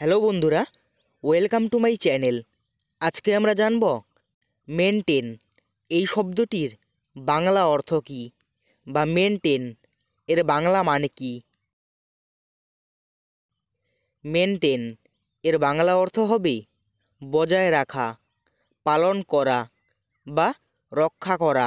hello বন্ধুরা welcome to my channel আজকে আমরা জানব মেনটেন এই শব্দটির বাংলা অর্থ কী বা মেনটেন এর বাংলা মানে কি মেনটেন এর বাংলা অর্থ হবে বজায় রাখা পালন করা বা রক্ষা করা